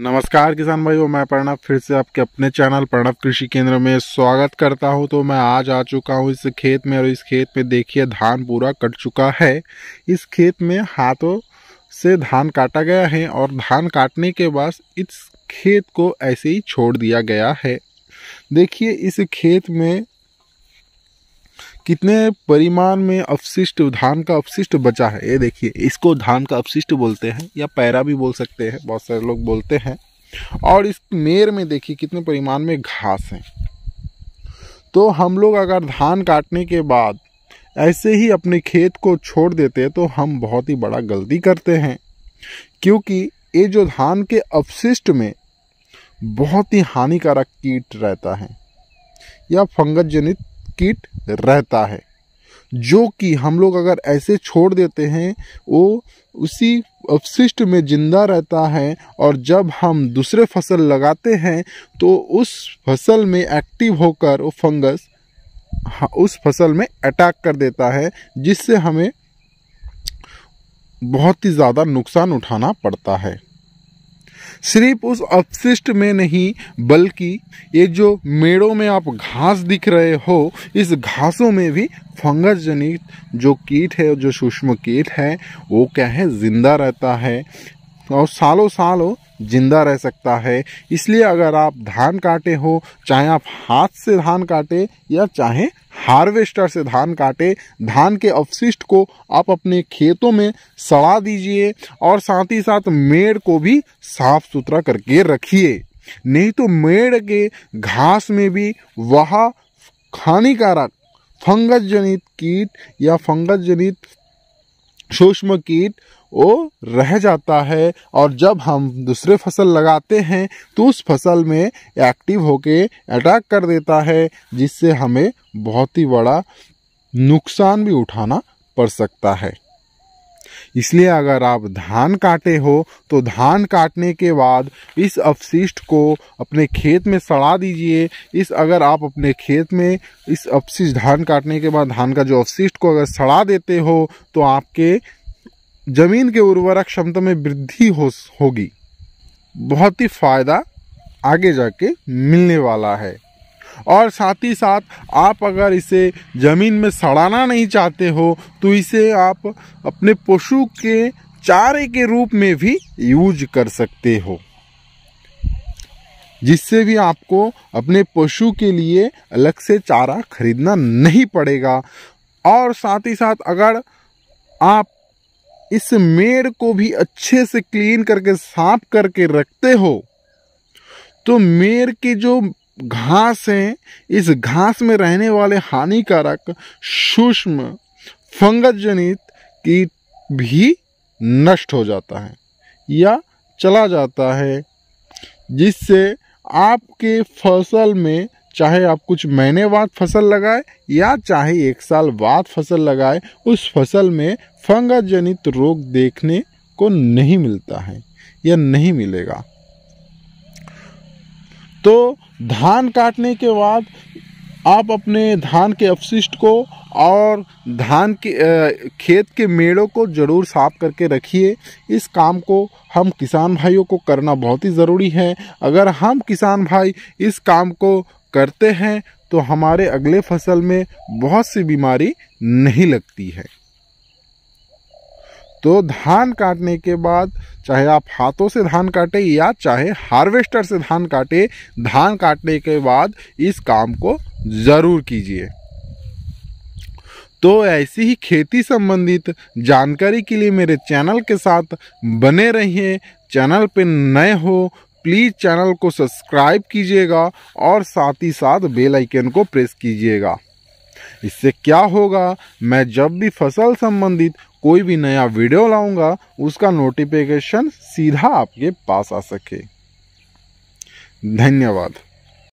नमस्कार किसान भाइयों मैं प्रणव फिर से आपके अपने चैनल प्रणव कृषि केंद्र में स्वागत करता हूं तो मैं आज आ चुका हूं इस खेत में और इस खेत में देखिए धान पूरा कट चुका है इस खेत में हाथों से धान काटा गया है और धान काटने के बाद इस खेत को ऐसे ही छोड़ दिया गया है देखिए इस खेत में कितने परिमाण में अपशिष्ट धान का अपशिष्ट बचा है ये देखिए इसको धान का अपशिष्ट बोलते हैं या पैरा भी बोल सकते हैं बहुत सारे लोग बोलते हैं और इस मेर में देखिए कितने परिमाण में घास है तो हम लोग अगर धान काटने के बाद ऐसे ही अपने खेत को छोड़ देते हैं तो हम बहुत ही बड़ा गलती करते हैं क्योंकि ये जो धान के अपशिष्ट में बहुत ही हानिकारक कीट रहता है या फंगस जनित कीट रहता है जो कि हम लोग अगर ऐसे छोड़ देते हैं वो उसी अपशिष्ट में जिंदा रहता है और जब हम दूसरे फसल लगाते हैं तो उस फसल में एक्टिव होकर वो फंगस उस फसल में अटैक कर देता है जिससे हमें बहुत ही ज़्यादा नुकसान उठाना पड़ता है सिर्फ उस अपशिष्ट में नहीं बल्कि ये जो मेड़ों में आप घास दिख रहे हो इस घासों में भी फंगस जनित जो कीट है जो सूक्ष्म कीट है वो क्या है जिंदा रहता है और सालों सालों जिंदा रह सकता है इसलिए अगर आप धान काटे हो चाहे आप हाथ से धान काटे या चाहे हार्वेस्टर से धान काटे धान के अवशिष्ट को आप अपने खेतों में सड़ा दीजिए और साथ ही साथ मेड़ को भी साफ सुथरा करके रखिए नहीं तो मेड़ के घास में भी वह हानिकारक फंगस जनित कीट या फंगस जनित सूक्ष्म कीट वो रह जाता है और जब हम दूसरे फसल लगाते हैं तो उस फसल में एक्टिव होके अटैक कर देता है जिससे हमें बहुत ही बड़ा नुकसान भी उठाना पड़ सकता है इसलिए अगर आप धान काटे हो तो धान काटने के बाद इस अपशिष्ट को अपने खेत में सड़ा दीजिए इस अगर आप अपने खेत में इस अपशिष्ट धान काटने के बाद धान का जो अपशिष्ट को अगर सड़ा देते हो तो आपके जमीन के उर्वरक क्षमता में वृद्धि हो होगी बहुत ही फायदा आगे जाके मिलने वाला है और साथ ही साथ आप अगर इसे ज़मीन में सड़ाना नहीं चाहते हो तो इसे आप अपने पशु के चारे के रूप में भी यूज कर सकते हो जिससे भी आपको अपने पशु के लिए अलग से चारा खरीदना नहीं पड़ेगा और साथ ही साथ अगर आप इस मेड़ को भी अच्छे से क्लीन करके साफ करके रखते हो तो मेड़ के जो घास है इस घास में रहने वाले हानिकारक सूक्ष्म फंगस जनित कीट भी नष्ट हो जाता है या चला जाता है जिससे आपके फसल में चाहे आप कुछ महीने बाद फसल लगाए या चाहे एक साल बाद फसल लगाए उस फसल में फंगस जनित रोग देखने को नहीं मिलता है या नहीं मिलेगा तो धान काटने के बाद आप अपने धान के अपशिष्ट को और धान के खेत के मेड़ों को जरूर साफ करके रखिए इस काम को हम किसान भाइयों को करना बहुत ही ज़रूरी है अगर हम किसान भाई इस काम को करते हैं तो हमारे अगले फसल में बहुत सी बीमारी नहीं लगती है तो धान काटने के बाद चाहे आप हाथों से धान काटे या चाहे हार्वेस्टर से धान काटे धान काटने के बाद इस काम को ज़रूर कीजिए तो ऐसी ही खेती संबंधित जानकारी के लिए मेरे चैनल के साथ बने रहिए चैनल पे नए हो प्लीज़ चैनल को सब्सक्राइब कीजिएगा और साथ ही साथ बेल आइकन को प्रेस कीजिएगा इससे क्या होगा मैं जब भी फसल संबंधित कोई भी नया वीडियो लाऊंगा उसका नोटिफिकेशन सीधा आपके पास आ सके धन्यवाद